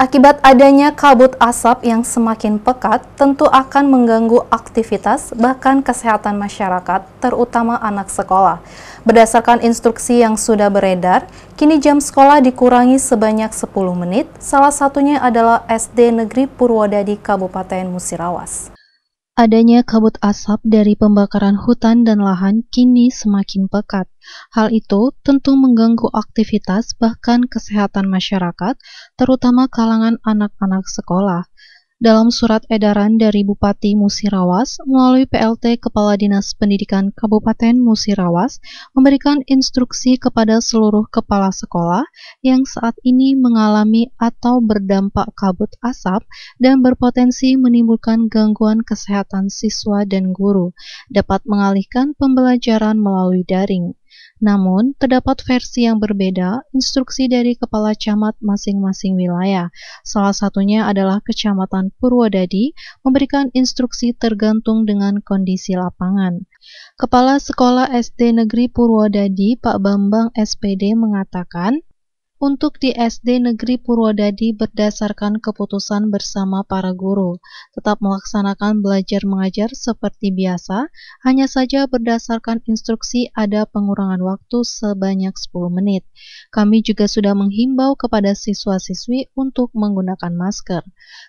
Akibat adanya kabut asap yang semakin pekat, tentu akan mengganggu aktivitas, bahkan kesehatan masyarakat, terutama anak sekolah. Berdasarkan instruksi yang sudah beredar, kini jam sekolah dikurangi sebanyak 10 menit, salah satunya adalah SD Negeri Purwodadi Kabupaten Musirawas. Adanya kabut asap dari pembakaran hutan dan lahan kini semakin pekat. Hal itu tentu mengganggu aktivitas bahkan kesehatan masyarakat, terutama kalangan anak-anak sekolah dalam surat edaran dari Bupati Musirawas melalui PLT Kepala Dinas Pendidikan Kabupaten Musirawas memberikan instruksi kepada seluruh kepala sekolah yang saat ini mengalami atau berdampak kabut asap dan berpotensi menimbulkan gangguan kesehatan siswa dan guru dapat mengalihkan pembelajaran melalui daring. Namun, terdapat versi yang berbeda instruksi dari kepala camat masing-masing wilayah. Salah satunya adalah Kecamatan Purwodadi memberikan instruksi tergantung dengan kondisi lapangan. Kepala Sekolah SD Negeri Purwodadi Pak Bambang SPD mengatakan, untuk di SD Negeri Purwodadi berdasarkan keputusan bersama para guru, tetap melaksanakan belajar mengajar seperti biasa, hanya saja berdasarkan instruksi ada pengurangan waktu sebanyak 10 menit. Kami juga sudah menghimbau kepada siswa-siswi untuk menggunakan masker.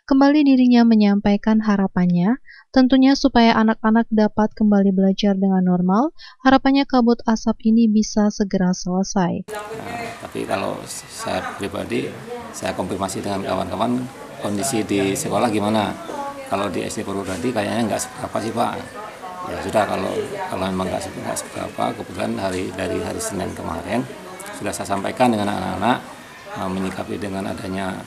Kembali dirinya menyampaikan harapannya, tentunya supaya anak-anak dapat kembali belajar dengan normal, harapannya kabut asap ini bisa segera selesai tapi kalau saya pribadi saya konfirmasi dengan kawan-kawan kondisi di sekolah gimana kalau di SD Purwodadi kayaknya nggak seberapa sih Pak ya sudah kalau kalau memang nggak seberapa kebetulan hari dari hari Senin kemarin sudah saya sampaikan dengan anak-anak eh, menyikapi dengan adanya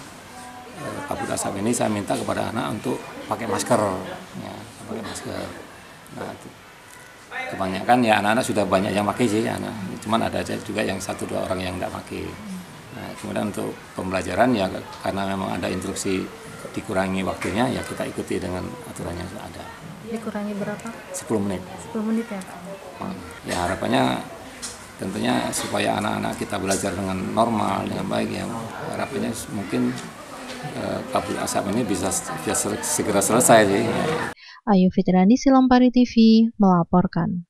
eh, kabut asap ini saya minta kepada anak untuk pakai masker ya pakai masker nah kebanyakan ya anak-anak sudah banyak yang pakai sih anak cuman ada aja juga yang satu dua orang yang tidak pakai nah, kemudian untuk pembelajaran ya karena memang ada instruksi dikurangi waktunya ya kita ikuti dengan aturan yang sudah ada dikurangi berapa 10 menit 10 menit ya pak nah, ya harapannya tentunya supaya anak-anak kita belajar dengan normal dengan baik ya harapannya mungkin eh, kabul asap ini bisa, segera selesai sih Ayu Fitriani Silompari TV melaporkan.